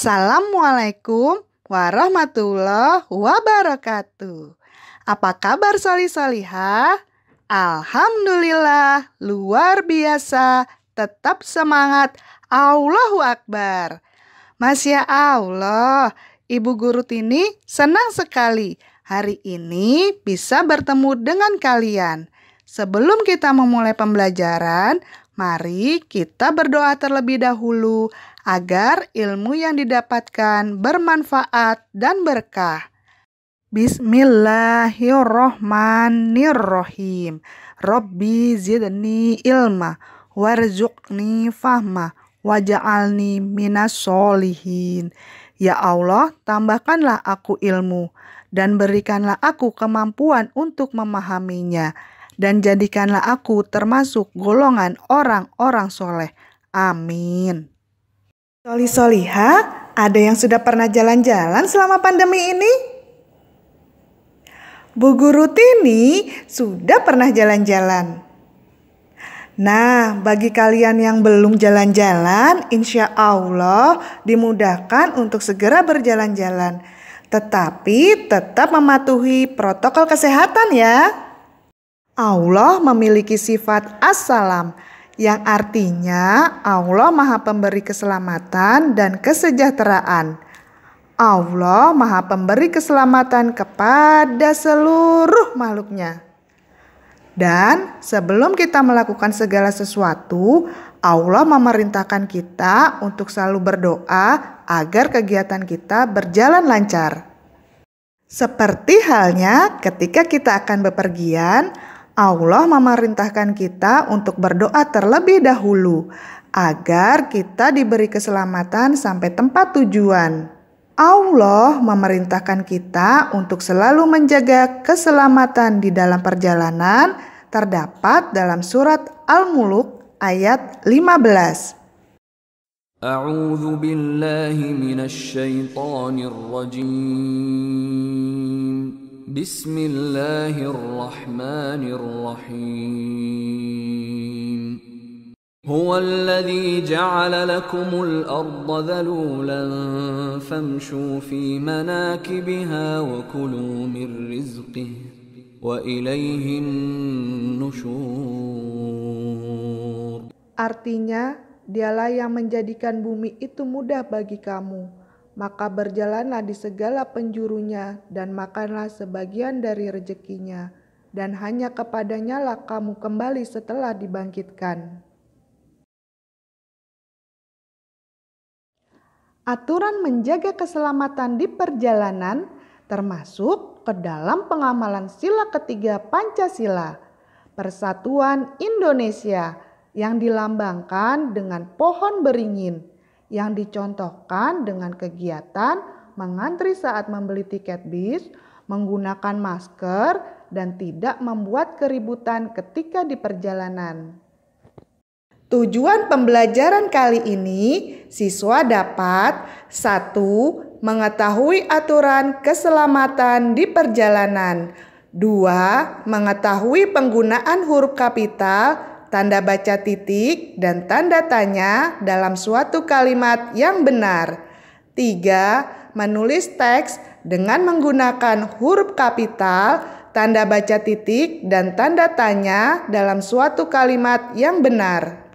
Assalamualaikum warahmatullahi wabarakatuh. Apa kabar soli solihah? Alhamdulillah, luar biasa. Tetap semangat. Allahu Akbar. Masya Allah, Ibu Guru Tini senang sekali hari ini bisa bertemu dengan kalian. Sebelum kita memulai pembelajaran, mari kita berdoa terlebih dahulu agar ilmu yang didapatkan bermanfaat dan berkah. Bismillahirrohmanirrohim. Robbi zidni ilma warzuqni fahma waja'alni minas solihin. Ya Allah, tambahkanlah aku ilmu dan berikanlah aku kemampuan untuk memahaminya dan jadikanlah aku termasuk golongan orang-orang soleh. Amin. Soli Soliha, ada yang sudah pernah jalan-jalan selama pandemi ini? Bu Guru Tini sudah pernah jalan-jalan. Nah, bagi kalian yang belum jalan-jalan, insya Allah dimudahkan untuk segera berjalan-jalan. Tetapi tetap mematuhi protokol kesehatan ya. Allah memiliki sifat assalam yang artinya Allah Maha Pemberi keselamatan dan kesejahteraan. Allah Maha Pemberi keselamatan kepada seluruh makhluknya. Dan sebelum kita melakukan segala sesuatu, Allah memerintahkan kita untuk selalu berdoa agar kegiatan kita berjalan lancar. Seperti halnya ketika kita akan bepergian, Allah memerintahkan kita untuk berdoa terlebih dahulu agar kita diberi keselamatan sampai tempat tujuan. Allah memerintahkan kita untuk selalu menjaga keselamatan di dalam perjalanan terdapat dalam surat Al-Muluk ayat 15. A'udzu billahi minasy syaithanir rajim. بسم الله الرحمن الرحيم هو الذي جعل لكم الارض ذلولا فامشوا في مناكبها وكلوا من رزقه واليه النشور Artinya, dialah yang menjadikan bumi itu mudah bagi kamu maka berjalanlah di segala penjurunya dan makanlah sebagian dari rezekinya, dan hanya kepadanya lah kamu kembali setelah dibangkitkan. Aturan menjaga keselamatan di perjalanan termasuk ke dalam pengamalan sila ketiga Pancasila, Persatuan Indonesia yang dilambangkan dengan pohon beringin – yang dicontohkan dengan kegiatan mengantri saat membeli tiket bis, menggunakan masker, dan tidak membuat keributan ketika di perjalanan. Tujuan pembelajaran kali ini, siswa dapat 1. Mengetahui aturan keselamatan di perjalanan 2. Mengetahui penggunaan huruf kapital tanda baca titik, dan tanda tanya dalam suatu kalimat yang benar. 3. Menulis teks dengan menggunakan huruf kapital, tanda baca titik, dan tanda tanya dalam suatu kalimat yang benar.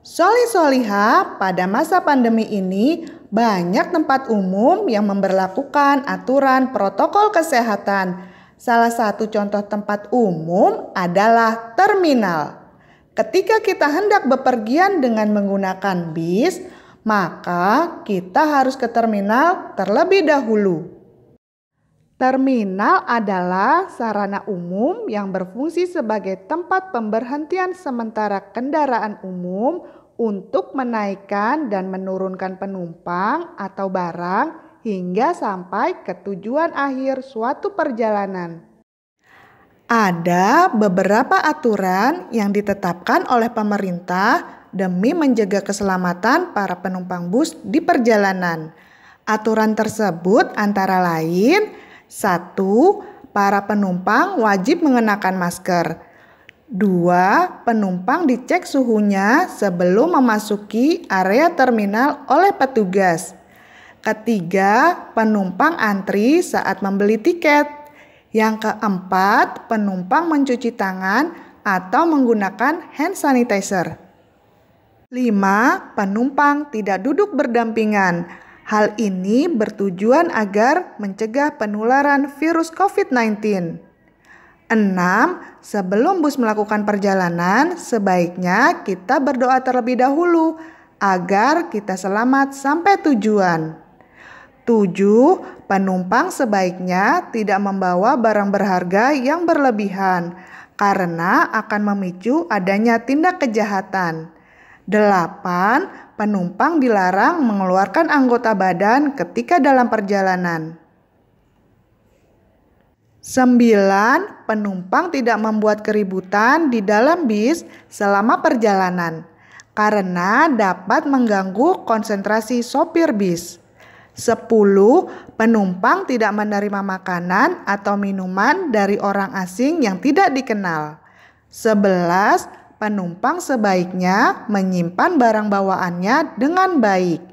Soli Soliha pada masa pandemi ini banyak tempat umum yang memperlakukan aturan protokol kesehatan Salah satu contoh tempat umum adalah terminal. Ketika kita hendak bepergian dengan menggunakan bis, maka kita harus ke terminal terlebih dahulu. Terminal adalah sarana umum yang berfungsi sebagai tempat pemberhentian sementara kendaraan umum untuk menaikkan dan menurunkan penumpang atau barang hingga sampai ke tujuan akhir suatu perjalanan. Ada beberapa aturan yang ditetapkan oleh pemerintah demi menjaga keselamatan para penumpang bus di perjalanan. Aturan tersebut antara lain: satu, para penumpang wajib mengenakan masker. Dua, penumpang dicek suhunya sebelum memasuki area terminal oleh petugas. Ketiga, penumpang antri saat membeli tiket. Yang keempat, penumpang mencuci tangan atau menggunakan hand sanitizer. Lima, Penumpang tidak duduk berdampingan. Hal ini bertujuan agar mencegah penularan virus COVID-19. enam, Sebelum bus melakukan perjalanan, sebaiknya kita berdoa terlebih dahulu agar kita selamat sampai tujuan. Tujuh, penumpang sebaiknya tidak membawa barang berharga yang berlebihan karena akan memicu adanya tindak kejahatan. Delapan, penumpang dilarang mengeluarkan anggota badan ketika dalam perjalanan. Sembilan, penumpang tidak membuat keributan di dalam bis selama perjalanan karena dapat mengganggu konsentrasi sopir bis. 10. Penumpang tidak menerima makanan atau minuman dari orang asing yang tidak dikenal. 11. Penumpang sebaiknya menyimpan barang bawaannya dengan baik.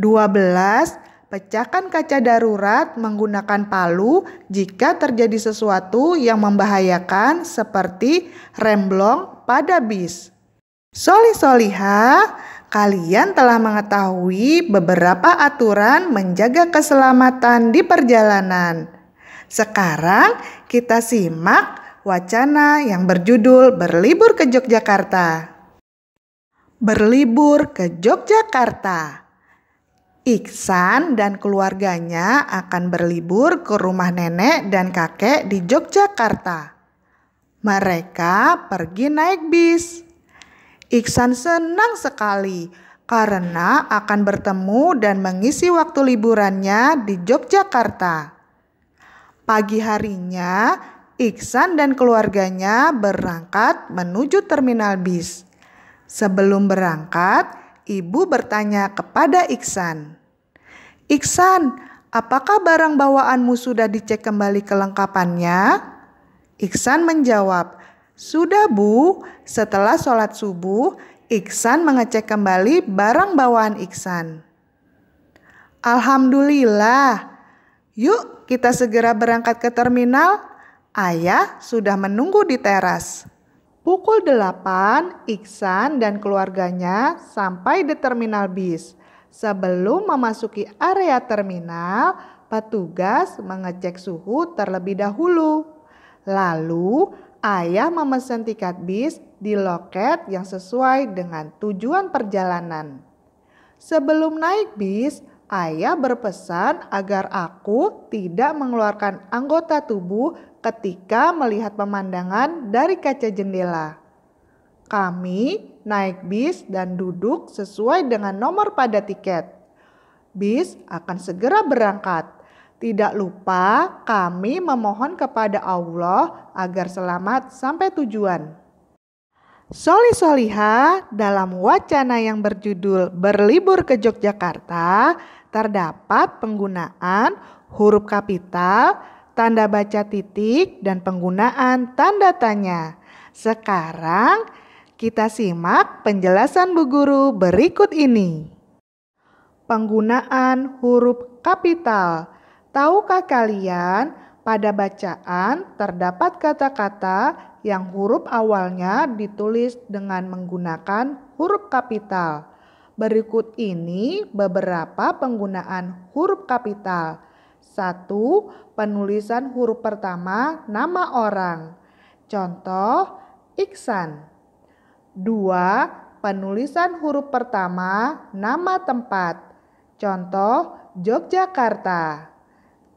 12. Pecahkan kaca darurat menggunakan palu jika terjadi sesuatu yang membahayakan seperti remblong pada bis. Soli-soliha, kalian telah mengetahui beberapa aturan menjaga keselamatan di perjalanan. Sekarang kita simak wacana yang berjudul Berlibur ke Yogyakarta. Berlibur ke Yogyakarta. Iksan dan keluarganya akan berlibur ke rumah nenek dan kakek di Yogyakarta. Mereka pergi naik bis. Iksan senang sekali karena akan bertemu dan mengisi waktu liburannya di Yogyakarta. Pagi harinya, Iksan dan keluarganya berangkat menuju terminal bis. Sebelum berangkat, ibu bertanya kepada Iksan, "Iksan, apakah barang bawaanmu sudah dicek kembali kelengkapannya?" Iksan menjawab, sudah Bu, setelah sholat subuh, Iksan mengecek kembali barang bawaan Iksan. Alhamdulillah, yuk kita segera berangkat ke terminal. Ayah sudah menunggu di teras. Pukul delapan, Iksan dan keluarganya sampai di terminal bis. Sebelum memasuki area terminal, petugas mengecek suhu terlebih dahulu. Lalu, ayah memesan tiket bis di loket yang sesuai dengan tujuan perjalanan. Sebelum naik bis, ayah berpesan agar aku tidak mengeluarkan anggota tubuh ketika melihat pemandangan dari kaca jendela. Kami naik bis dan duduk sesuai dengan nomor pada tiket. Bis akan segera berangkat. Tidak lupa kami memohon kepada Allah agar selamat sampai tujuan. Solih Soliha dalam wacana yang berjudul Berlibur ke Yogyakarta terdapat penggunaan huruf kapital, tanda baca titik, dan penggunaan tanda tanya. Sekarang kita simak penjelasan Bu Guru berikut ini. Penggunaan huruf kapital Tahukah kalian, pada bacaan terdapat kata-kata yang huruf awalnya ditulis dengan menggunakan huruf kapital. Berikut ini beberapa penggunaan huruf kapital. satu, Penulisan huruf pertama nama orang. Contoh Iksan. dua, Penulisan huruf pertama nama tempat. Contoh Yogyakarta.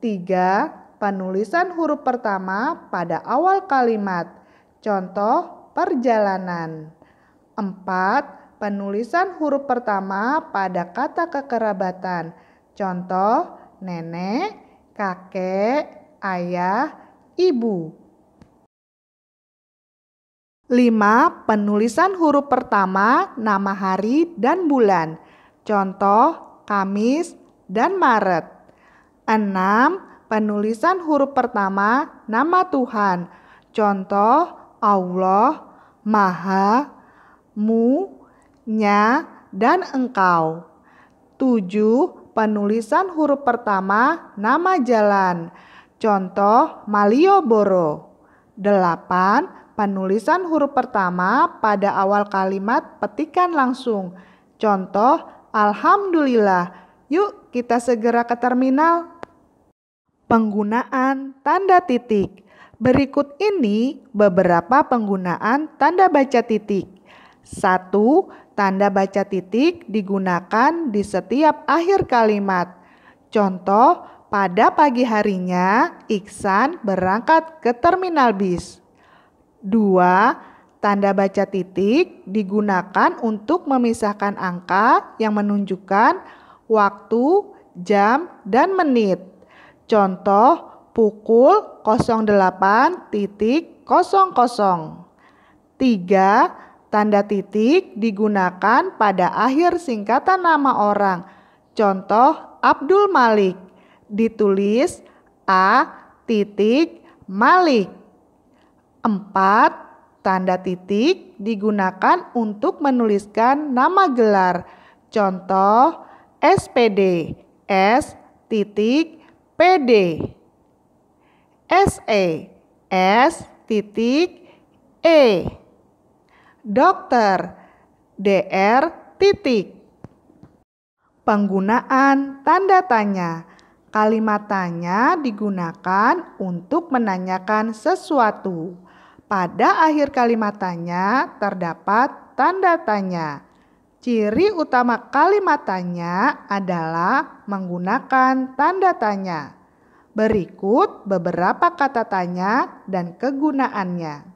3. Penulisan huruf pertama pada awal kalimat. Contoh perjalanan. 4. Penulisan huruf pertama pada kata kekerabatan. Contoh nenek, kakek, ayah, ibu. 5. Penulisan huruf pertama, nama hari dan bulan. Contoh Kamis dan Maret. 6. Penulisan huruf pertama nama Tuhan. Contoh Allah, Maha, Mu, Nya, dan Engkau. 7. Penulisan huruf pertama nama jalan. Contoh Malioboro. 8. Penulisan huruf pertama pada awal kalimat petikan langsung. Contoh Alhamdulillah. Yuk kita segera ke terminal. Penggunaan tanda titik. Berikut ini beberapa penggunaan tanda baca titik. 1. Tanda baca titik digunakan di setiap akhir kalimat. Contoh, pada pagi harinya Iksan berangkat ke terminal bis. 2. Tanda baca titik digunakan untuk memisahkan angka yang menunjukkan waktu, jam, dan menit. Contoh pukul 08.00. 3. Tanda titik digunakan pada akhir singkatan nama orang. Contoh Abdul Malik ditulis A titik Malik. 4. Tanda titik digunakan untuk menuliskan nama gelar. Contoh SPD S titik PD SE S titik E Dokter DR titik Penggunaan tanda tanya Kalimat tanya digunakan untuk menanyakan sesuatu. Pada akhir kalimat tanya terdapat tanda tanya. Ciri utama kalimat tanya adalah menggunakan tanda tanya. Berikut beberapa kata tanya dan kegunaannya.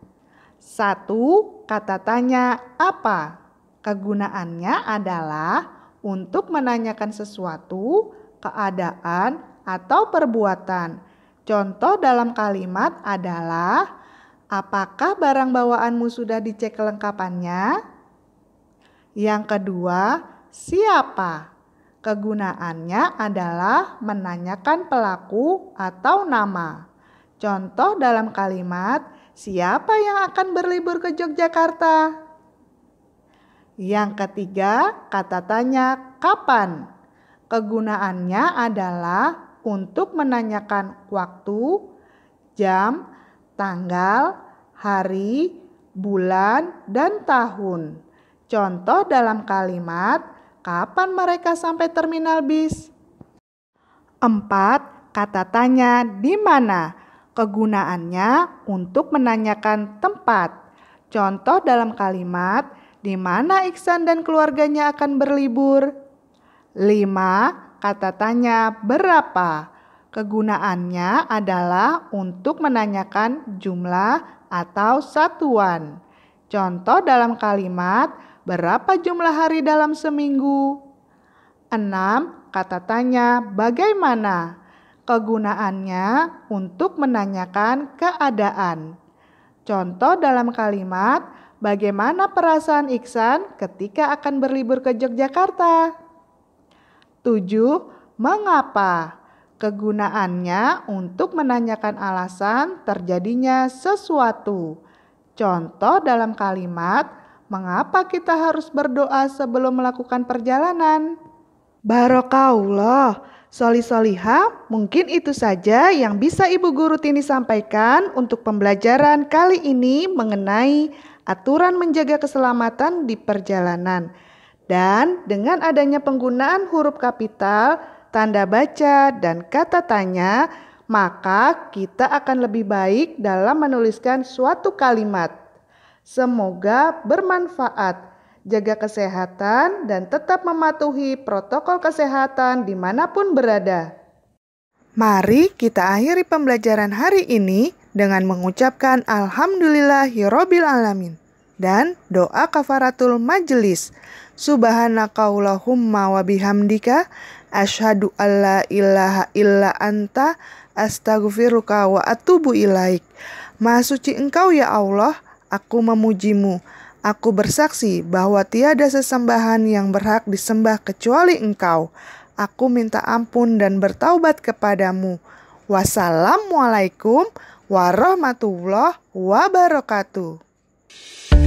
Satu, kata tanya apa? Kegunaannya adalah untuk menanyakan sesuatu, keadaan, atau perbuatan. Contoh dalam kalimat adalah, apakah barang bawaanmu sudah dicek kelengkapannya? Yang kedua, siapa? Kegunaannya adalah menanyakan pelaku atau nama. Contoh dalam kalimat, siapa yang akan berlibur ke Yogyakarta? Yang ketiga, kata tanya kapan. Kegunaannya adalah untuk menanyakan waktu, jam, tanggal, hari, bulan, dan tahun. Contoh dalam kalimat, kapan mereka sampai terminal bis? 4. Kata tanya di mana? Kegunaannya untuk menanyakan tempat. Contoh dalam kalimat, di mana Iksan dan keluarganya akan berlibur? 5. Kata tanya berapa? Kegunaannya adalah untuk menanyakan jumlah atau satuan. Contoh dalam kalimat, Berapa jumlah hari dalam seminggu? 6. Kata tanya bagaimana? Kegunaannya untuk menanyakan keadaan. Contoh dalam kalimat, bagaimana perasaan Iksan ketika akan berlibur ke Yogyakarta? 7. Mengapa? Kegunaannya untuk menanyakan alasan terjadinya sesuatu. Contoh dalam kalimat, mengapa kita harus berdoa sebelum melakukan perjalanan? Barokahullah, Soli Soliha, mungkin itu saja yang bisa Ibu Guru Tini sampaikan untuk pembelajaran kali ini mengenai aturan menjaga keselamatan di perjalanan. Dan dengan adanya penggunaan huruf kapital, tanda baca, dan kata tanya, maka kita akan lebih baik dalam menuliskan suatu kalimat. Semoga bermanfaat. Jaga kesehatan dan tetap mematuhi protokol kesehatan dimanapun berada. Mari kita akhiri pembelajaran hari ini dengan mengucapkan Alhamdulillah Alamin dan doa kafaratul majelis. Subhanakallahumma wabihamdika. bihamdika asyhadu alla ilaha illa anta astaghfiruka wa atubu ilaik. Maha suci Engkau ya Allah, aku memujimu. Aku bersaksi bahwa tiada sesembahan yang berhak disembah kecuali engkau. Aku minta ampun dan bertaubat kepadamu. Wassalamualaikum warahmatullahi wabarakatuh.